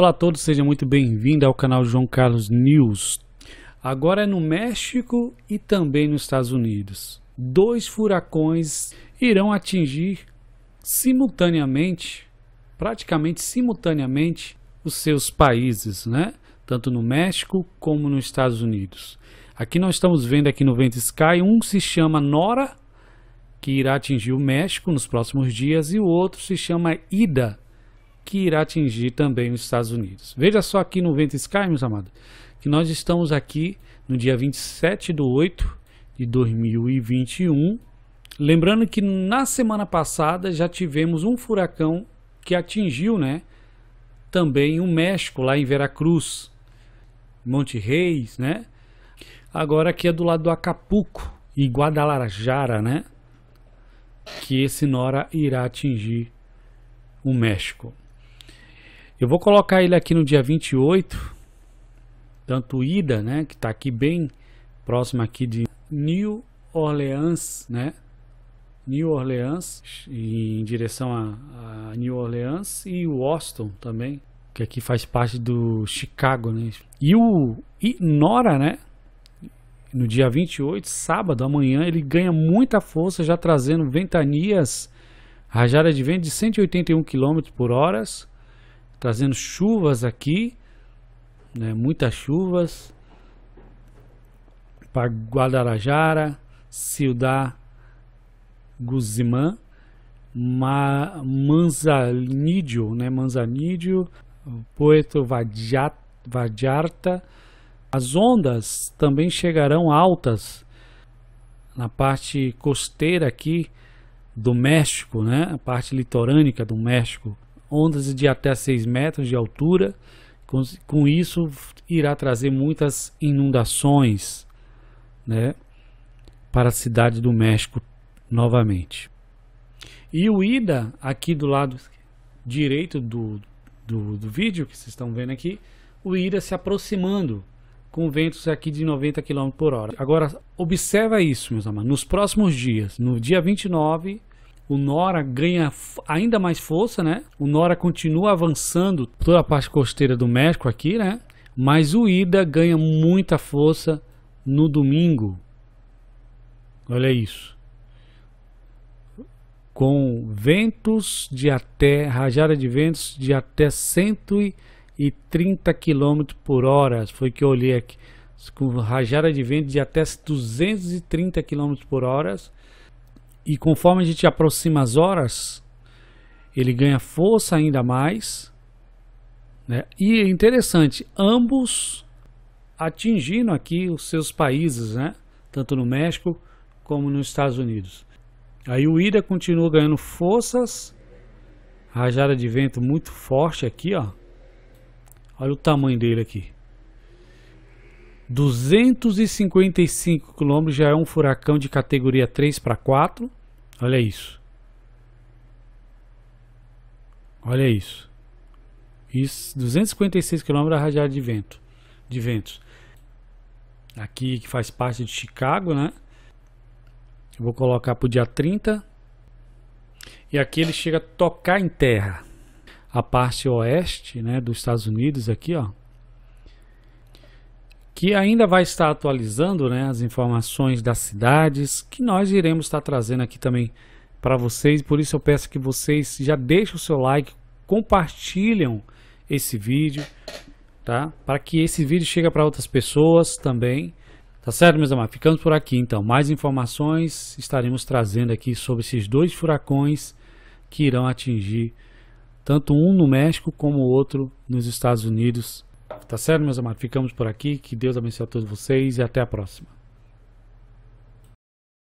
Olá a todos, seja muito bem vindo ao canal João Carlos News. Agora é no México e também nos Estados Unidos. Dois furacões irão atingir simultaneamente, praticamente simultaneamente, os seus países, né? Tanto no México como nos Estados Unidos. Aqui nós estamos vendo aqui no Vento Sky, um se chama Nora, que irá atingir o México nos próximos dias, e o outro se chama Ida, que irá atingir também os Estados Unidos. Veja só aqui no Vento Sky, meus amados, que nós estamos aqui no dia 27 de 8 de 2021. Lembrando que na semana passada já tivemos um furacão que atingiu, né, também o México, lá em Veracruz, Monte Reis, né? Agora aqui é do lado do Acapulco e Guadalajara, né? Que esse Nora irá atingir o México. Eu vou colocar ele aqui no dia 28, tanto ida, né, que está aqui bem próximo aqui de New Orleans, né, New Orleans, em direção a, a New Orleans e Washington também, que aqui faz parte do Chicago, né, e o e Nora, né, no dia 28, sábado, amanhã, ele ganha muita força já trazendo ventanias, rajadas de vento de 181 km por horas, trazendo chuvas aqui, né, muitas chuvas para Guadarajara, Ciudad Guzimã, Ma Manzanillo, né, Manzanillo, Puerto Vallarta. As ondas também chegarão altas na parte costeira aqui do México, né, a parte litorânea do México ondas de até 6 metros de altura. Com, com isso, irá trazer muitas inundações né, para a cidade do México novamente. E o Ida, aqui do lado direito do, do, do vídeo que vocês estão vendo aqui, o Ida se aproximando com ventos aqui de 90 km por hora. Agora, observa isso, meus amados. Nos próximos dias, no dia 29 o Nora ganha ainda mais força, né? O Nora continua avançando toda a parte costeira do México aqui, né? Mas o Ida ganha muita força no domingo. Olha isso. Com ventos de até, rajada de ventos de até 130 km por hora. Foi que eu olhei aqui. Com rajada de ventos de até 230 km por hora e conforme a gente aproxima as horas, ele ganha força ainda mais. Né? E é interessante, ambos atingindo aqui os seus países, né? tanto no México como nos Estados Unidos. Aí o Ida continua ganhando forças, rajada de vento muito forte aqui, ó. Olha o tamanho dele aqui. 255 km já é um furacão de categoria 3 para 4. Olha isso. Olha isso. Isso 256 km é rajada de vento, de ventos. Aqui que faz parte de Chicago, né? Eu vou colocar para o dia 30. E aqui ele chega a tocar em terra. A parte oeste, né, dos Estados Unidos aqui, ó, que ainda vai estar atualizando né, as informações das cidades que nós iremos estar trazendo aqui também para vocês. Por isso eu peço que vocês já deixem o seu like, compartilhem esse vídeo, tá? Para que esse vídeo chegue para outras pessoas também. Tá certo, meus amados? Ficamos por aqui então. Mais informações estaremos trazendo aqui sobre esses dois furacões que irão atingir tanto um no México como o outro nos Estados Unidos Tá certo, meus amados? Ficamos por aqui. Que Deus abençoe a todos vocês e até a próxima.